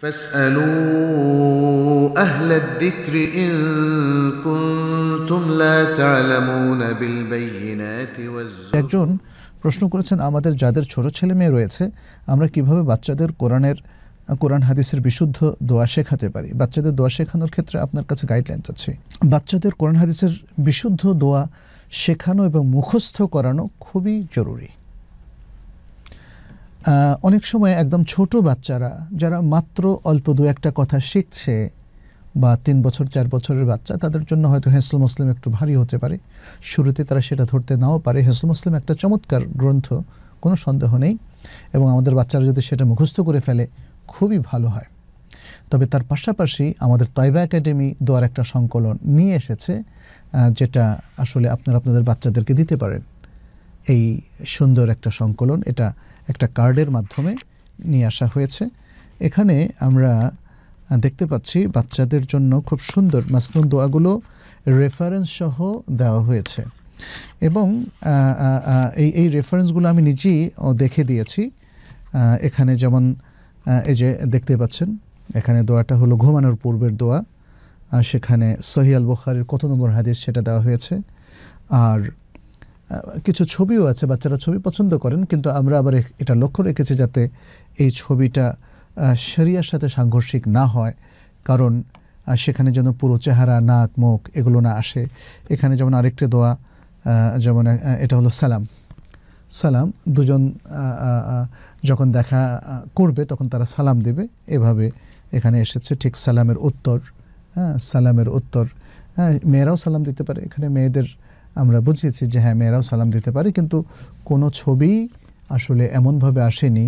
فاسألوا أهل الذكر إن كنتم لا تعلمون بالبينات একজন প্রশ্ন করেছেন আমাদের যাদের ছোট ছেলে মেয়ে রয়েছে আমরা কিভাবে বাচ্চাদের কোরআনের কোরআন হাদিসের বিশুদ্ধ দোয়া শেখাতে পারি বাচ্চাদের দোয়া শেখানোর ক্ষেত্রে আপনার কাছে গাইডলাইন চাচ্ছি বাচ্চাদের কোরআন হাদিসের বিশুদ্ধ দোয়া শেখানো এবং মুখস্থ করানো খুবই জরুরি অনেক সময় একদম ছোট বাচ্চারা যারা মাত্র অল্প দু একটা কথা শিখছে বা তিন বছর চার বছরের বাচ্চা তাদের জন্য হয়তো হেসল মুসলিম একটু ভারী হতে পারে শুরুতে তারা সেটা ধরতে নাও পারে হেসল মুসলিম একটা চমৎকার গ্রন্থ কোনো সন্দেহ নেই এবং আমাদের বাচ্চারা যদি সেটা মুখস্থ করে ফেলে খুবই ভালো হয় তবে তার পাশাপাশি আমাদের তয়বা একাডেমি দোয়ার একটা সংকলন নিয়ে এসেছে যেটা আসলে আপনারা আপনাদের বাচ্চাদেরকে দিতে পারেন এই সুন্দর একটা সংকলন এটা একটা কার্ডের মাধ্যমে নিয়ে আসা হয়েছে এখানে আমরা দেখতে পাচ্ছি বাচ্চাদের জন্য খুব সুন্দর মাসনুন দোয়াগুলো রেফারেন্স সহ দেওয়া হয়েছে এবং এই এই রেফারেন্সগুলো আমি নিজেই দেখে দিয়েছি এখানে যেমন এই যে দেখতে পাচ্ছেন এখানে দোয়াটা হলো ঘুমানোর পূর্বের দোয়া সেখানে সহিয়াল বখারের কত নম্বর হাদিস সেটা দেওয়া হয়েছে আর কিছু ছবিও আছে বাচ্চারা ছবি পছন্দ করেন কিন্তু আমরা আবার এটা লক্ষ্য রেখেছি যাতে এই ছবিটা শরিয়ার সাথে সাংঘর্ষিক না হয় কারণ সেখানে যেন পুরো চেহারা নাক মুখ এগুলো না আসে এখানে যেমন আরেকটা দোয়া যেমন এটা হলো সালাম সালাম দুজন যখন দেখা করবে তখন তারা সালাম দেবে এভাবে এখানে এসেছে ঠিক সালামের উত্তর হ্যাঁ সালামের উত্তর হ্যাঁ মেয়েরাও সালাম দিতে পারে এখানে মেয়েদের আমরা বুঝিয়েছি যে হ্যাঁ মেয়েরাও সালাম দিতে পারে কিন্তু কোনো ছবি আসলে এমনভাবে আসেনি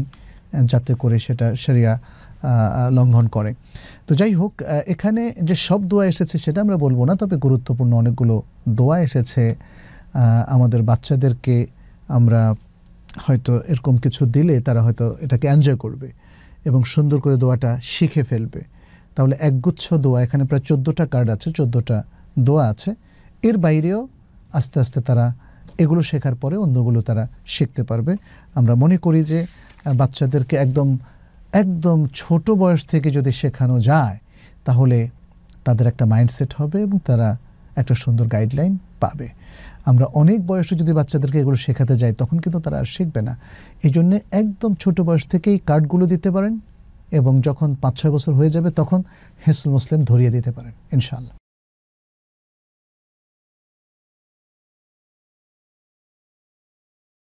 যাতে করে সেটা সেরিয়া লঙ্ঘন করে তো যাই হোক এখানে যে সব দোয়া এসেছে সেটা আমরা বলবো না তবে গুরুত্বপূর্ণ অনেকগুলো দোয়া এসেছে আমাদের বাচ্চাদেরকে আমরা হয়তো এরকম কিছু দিলে তারা হয়তো এটাকে এনজয় করবে এবং সুন্দর করে দোয়াটা শিখে ফেলবে তাহলে একগুচ্ছ দোয়া এখানে প্রায় চোদ্দোটা কার্ড আছে চোদ্দোটা দোয়া আছে এর বাইরেও আস্তে আস্তে তারা এগুলো শেখার পরে অন্যগুলো তারা শিখতে পারবে আমরা মনে করি যে বাচ্চাদেরকে একদম একদম ছোট বয়স থেকে যদি শেখানো যায় তাহলে তাদের একটা মাইন্ডসেট হবে এবং তারা একটা সুন্দর গাইডলাইন পাবে আমরা অনেক বয়সে যদি বাচ্চাদেরকে এগুলো শেখাতে যাই তখন কিন্তু তারা আর শিখবে না এই জন্যে একদম ছোট বয়স থেকেই কার্ডগুলো দিতে পারেন এবং যখন পাঁচ ছয় বছর হয়ে যাবে তখন হেসুল মুসলিম ধরিয়ে দিতে পারেন ইনশাল্লাহ